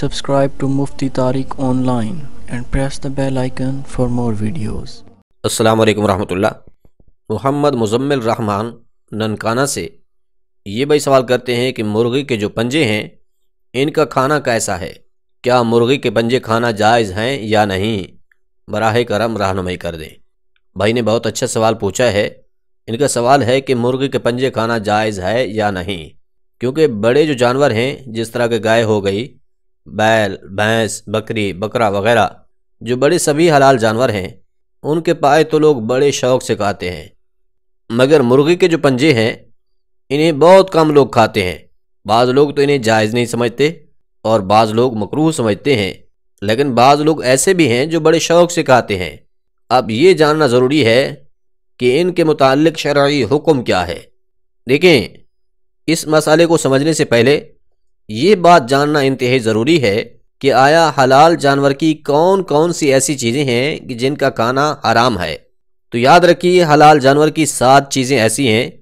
subscribe to Mufti Tariq online and press the bell icon for more videos. असलकम वरहमल्ला मोहम्मद मुजम्मिल रहमान ननकाना से ये भाई सवाल करते हैं कि मुर्गी के जो पंजे हैं इनका खाना कैसा है क्या मुर्गी के पंजे खाना जायज़ हैं या नहीं बराह करम रहनुमाई कर दें भाई ने बहुत अच्छा सवाल पूछा है इनका सवाल है कि मुर्गी के पंजे खाना जायज़ है या नहीं क्योंकि बड़े जो जानवर हैं जिस तरह के गाय हो गई बैल भैंस बकरी बकरा वगैरह जो बड़े सभी हलाल जानवर हैं उनके पाए तो लोग बड़े शौक से खाते हैं मगर मुर्गी के जो पंजे हैं इन्हें बहुत कम लोग खाते हैं बाज़ लोग तो इन्हें जायज़ नहीं समझते और बाज़ लोग मकरूह समझते हैं लेकिन बाज़ लोग ऐसे भी हैं जो बड़े शौक से खाते हैं अब ये जानना ज़रूरी है कि इनके मुतालिक शरा हुक्म क्या है देखें इस मसाले को समझने से पहले ये बात जानना इंतहाई ज़रूरी है कि आया हलाल जानवर की कौन कौन सी ऐसी चीज़ें हैं कि जिनका खाना हराम है तो याद रखिए हलाल जानवर की सात चीज़ें ऐसी हैं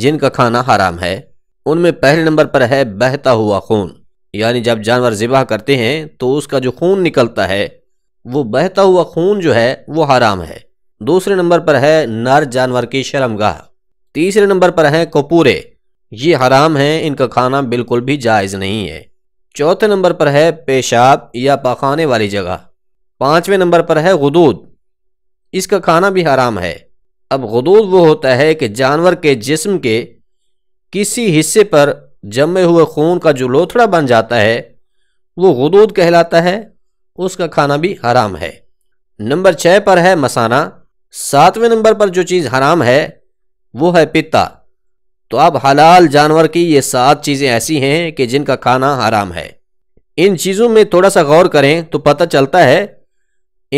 जिनका खाना हराम है उनमें पहले नंबर पर है बहता हुआ खून यानी जब जानवर ज़िबा करते हैं तो उसका जो खून निकलता है वो बहता हुआ खून जो है वो हराम है दूसरे नंबर पर है नर जानवर की शर्मगाह तीसरे नंबर पर है कपूरे ये हराम है इनका खाना बिल्कुल भी जायज़ नहीं है चौथे नंबर पर है पेशाब या पखाने वाली जगह पाँचवें नंबर पर है गदूद इसका खाना भी हराम है अब गदूद वो होता है कि जानवर के जिस्म के किसी हिस्से पर जमे हुए खून का जो लोथड़ा बन जाता है वो गदूद कहलाता है उसका खाना भी हराम है नंबर छः पर है मसाना सातवें नंबर पर जो चीज़ हराम है वो है पिता तो अब हलाल जानवर की ये सात चीज़ें ऐसी हैं कि जिनका खाना हराम है इन चीज़ों में थोड़ा सा गौर करें तो पता चलता है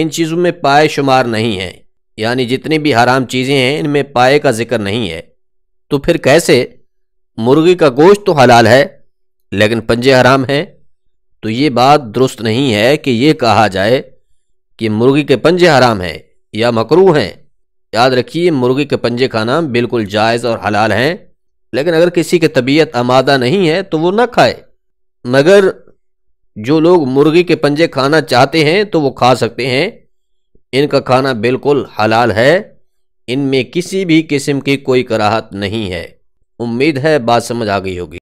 इन चीज़ों में पाए शुमार नहीं है यानी जितनी भी हराम चीज़ें हैं इनमें पाए का जिक्र नहीं है तो फिर कैसे मुर्गी का गोश्त तो हलाल है लेकिन पंजे हराम हैं तो ये बात दुरुस्त नहीं है कि ये कहा जाए कि मुर्गी के पंजे हराम हैं या मकरू हैं याद रखिए मुर्गी के पंजे खाना बिल्कुल जायज़ और हलाल हैं लेकिन अगर किसी की तबीयत आमादा नहीं है तो वो ना खाए मगर जो लोग मुर्गी के पंजे खाना चाहते हैं तो वो खा सकते हैं इनका खाना बिल्कुल हलाल है इनमें किसी भी किस्म की कोई कराहत नहीं है उम्मीद है बात समझ आ गई होगी